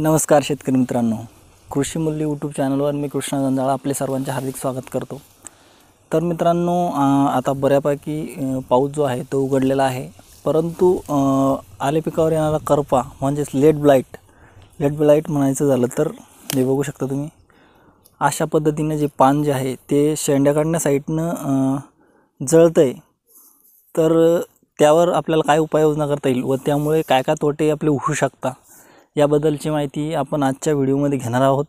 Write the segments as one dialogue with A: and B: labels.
A: नमस्कार शेतकरी मित्रांनो कृषी मूल्य यूट्यूब चॅनलवर मी कृष्णा गंजाळा आपले सर्वांचे हार्दिक स्वागत करतो तर मित्रांनो आता बऱ्यापैकी पाऊस जो आहे तो उघडलेला आहे परंतु आले पिकावर येणारा करपा म्हणजेच लेट ब्लाईट लेट ब्लाईट म्हणायचं झालं तर हे बघू शकता तुम्ही अशा पद्धतीने जे पान जे आहे ते शेंड्या साईडनं जळतं आहे तर त्यावर आपल्याला काय उपाययोजना करता येईल व त्यामुळे काय काय तोटे आपले होऊ शकता याबद्दलची माहिती आपण आजच्या व्हिडिओमध्ये घेणार आहोत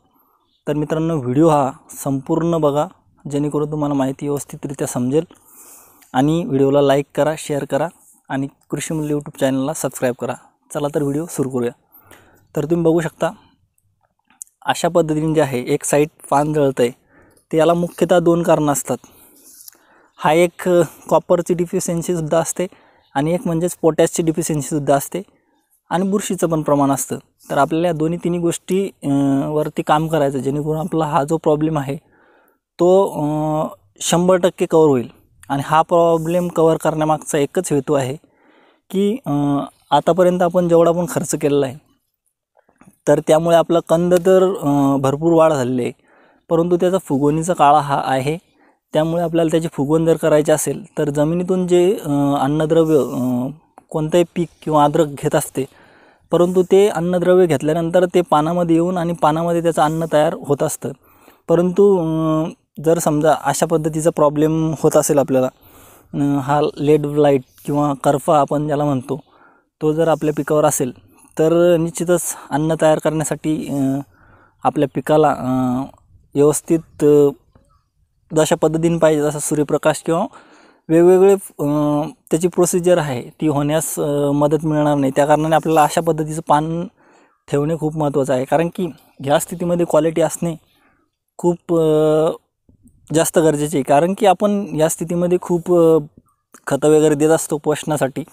A: तर मित्रांनो व्हिडिओ हा संपूर्ण बघा जेणेकरून तुम्हाला माहिती व्यवस्थितरित्या समजेल आणि व्हिडिओला लाईक करा शेअर करा आणि कृषीमूल्य यूट्यूब चॅनलला सबस्क्राईब करा चला तर व्हिडिओ सुरू करूया तर तुम्ही बघू शकता अशा पद्धतीने जे आहे एक साईड पान जळतं आहे ते याला मुख्यतः दोन कारणं असतात हा एक कॉपरची डिफिशियन्सीसुद्धा असते आणि एक म्हणजेच पोटॅशची डिफिशियन्सीसुद्धा असते आणि बुरशीचं पण प्रमाण असतं तर आपल्याला या दोन्ही तिन्ही गोष्टी वरती काम करायचं जेणेकरून आपला हा जो प्रॉब्लेम आहे तो शंभर टक्के कवर होईल आणि हा प्रॉब्लेम कवर करण्यामागचा एकच हेतू आहे की आतापर्यंत आपण जेवढा पण खर्च केलेला आहे तर त्यामुळे आपला कंद तर भरपूर वाढ झालेली आहे परंतु त्याचा फुगवणीचा काळा हा आहे त्यामुळे आपल्याला त्याची फुगवण जर करायची असेल तर जमिनीतून जे अन्नद्रव्य कोणतंही पीक किंवा अद्रक घेत असते परंतु ते अन्नद्रव्य घेतल्यानंतर ते पानामध्ये येऊन आणि पानामध्ये त्याचं अन्न तयार होत असतं परंतु जर समजा अशा पद्धतीचा प्रॉब्लेम होत असेल आपल्याला हा लेड लाईट किंवा करफा आपण ज्याला म्हणतो तो जर आपल्या पिकावर असेल तर निश्चितच अन्न तयार करण्यासाठी आपल्या पिकाला व्यवस्थित जशा पद्धतीने पाहिजे जसा सूर्यप्रकाश किंवा वेगवेगळे त्याची प्रोसिजर आहे ती होण्यास मदत मिळणार नाही त्या कारणाने आपल्याला अशा पद्धतीचं पान ठेवणे खूप महत्त्वाचं आहे कारण की ह्या स्थितीमध्ये क्वालिटी असणे खूप जास्त गरजेचे आहे कारण की आपण या स्थितीमध्ये खूप खतं वगैरे देत असतो पोषणासाठी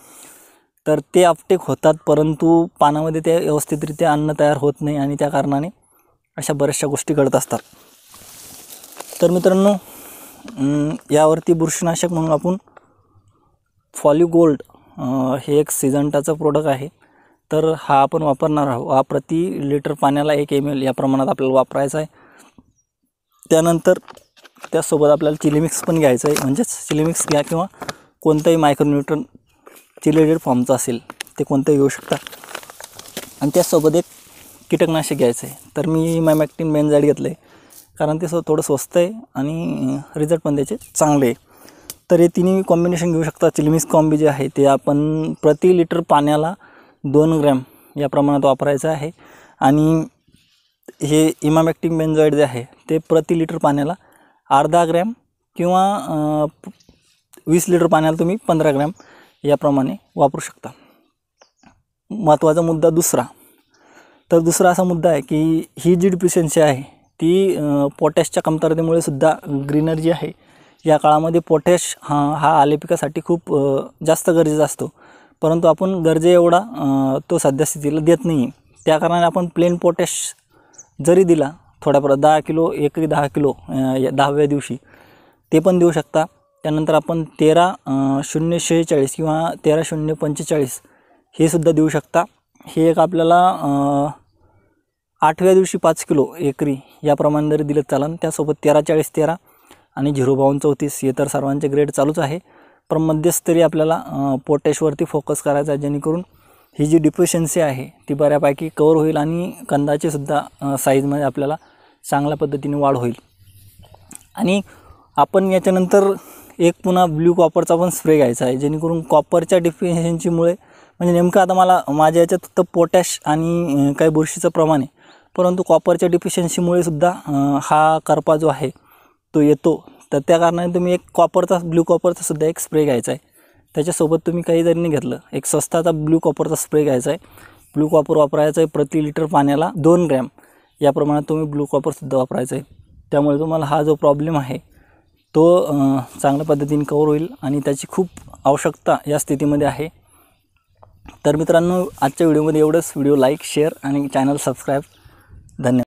A: तर ते आपटेक होतात परंतु पानामध्ये ते व्यवस्थितरित्या अन्न तयार होत नाही आणि त्या कारणाने अशा बऱ्याचशा गोष्टी घडत असतात तर मित्रांनो यावरती बुरशीनाशक म्हणून आपण गोल्ड हे एक सिजंटाचं प्रोडक्ट आहे तर हा आपण वापरणार आहोत हा प्रति लिटर पाण्याला एक एम एल या प्रमाणात आपल्याला वापरायचा आहे त्यानंतर त्यासोबत आपल्याला चिलीमिक्स पण घ्यायचं आहे म्हणजेच चिलीमिक्स घ्या किंवा कोणताही मायक्रोन्यूट्रन चिलेटेड फॉर्मचं असेल ते कोणतंही घेऊ शकता आणि त्यासोबत एक कीटकनाशक घ्यायचं आहे तर मी मॅमॅक्टिन बेनझाईड घेतलं आहे कारण ते स थोडं स्वस्त आहे आणि रिझल्ट पण त्याचे चांगले आहे तर हे तिन्ही कॉम्बिनेशन घेऊ शकता चिलमिस कॉम्बी जे आहे ते आपण प्रति लिटर पाण्याला दोन ग्रॅम या प्रमाणात वापरायचं आहे आणि हे इमामॅक्टिक बेन्झॉईड जे आहे ते प्रति लिटर पाण्याला अर्धा ग्रॅम किंवा वीस लिटर पाण्याला तुम्ही पंधरा ग्रॅम याप्रमाणे वापरू शकता महत्त्वाचा मुद्दा दुसरा तर दुसरा असा मुद्दा आहे की ही जी डिप्रिशन्सी आहे ती पोटॅशच्या कमतरतेमुळे सुद्धा ग्रीनर जी आहे या काळामध्ये पोटॅश हा हा आलेपिकासाठी खूप जास्त गरजेचा असतो परंतु आपण गरजे एवढा तो स्थितीला देत नाही त्या कारणाने आपण प्लेन पोटॅश जरी दिला थोड्या दहा किलो एक दहा किलो या दहाव्या दिवशी ते पण देऊ शकता त्यानंतर आपण तेरा शून्य शेहेचाळीस किंवा तेरा शून्य पंचेचाळीस हे सुद्धा देऊ शकता हे एक आपल्याला आठव्या दिवशी पाच किलो एकरी या जरी दिलं चालन त्यासोबत तेरा चाळीस तेरा आणि झिरो बावन्न चौतीस हे तर सर्वांचे ग्रेड चालूच आहे पण मध्यस्तरी आपल्याला पोटॅशवरती फोकस करायचा आहे जेणेकरून ही जी डिफिशियन्सी आहे ती बऱ्यापैकी कवर होईल आणि कंदाची सुद्धा साईजमध्ये आपल्याला चांगल्या पद्धतीने वाढ होईल आणि आपण याच्यानंतर एक पुन्हा ब्ल्यू कॉपरचा पण स्प्रे घ्यायचा आहे जेणेकरून कॉपरच्या डिफिशियन्सीमुळे म्हणजे नेमकं आता मला माझ्या याच्यात तर पोटॅश आणि काही बुरशीचं प्रमाण आहे परंतु कॉपरच्या डिफिशियन्सीमुळे सुद्धा हा करपा जो आहे तो येतो तर त्या कारणाने तुम्ही एक कॉपरचा ब्ल्यू कॉपरचा सुद्धा एक स्प्रे घ्यायचा आहे त्याच्यासोबत तुम्ही काही जरी घेतलं एक स्वस्ताचा ब्लू कॉपरचा स्प्रे घ्यायचा आहे ब्लू कॉपर वापरायचा आहे प्रति लिटर पाण्याला दोन ग्रॅम या प्रमाणात तुम्ही ब्लू कॉपरसुद्धा वापरायचा आहे त्यामुळे तुम्हाला हा जो प्रॉब्लेम आहे तो चांगल्या पद्धतीने कवर होईल आणि त्याची खूप आवश्यकता या स्थितीमध्ये आहे तर मित्रांनो आजच्या व्हिडिओमध्ये एवढंच व्हिडिओ लाईक शेअर आणि चॅनल सबस्क्राईब धन्यवाद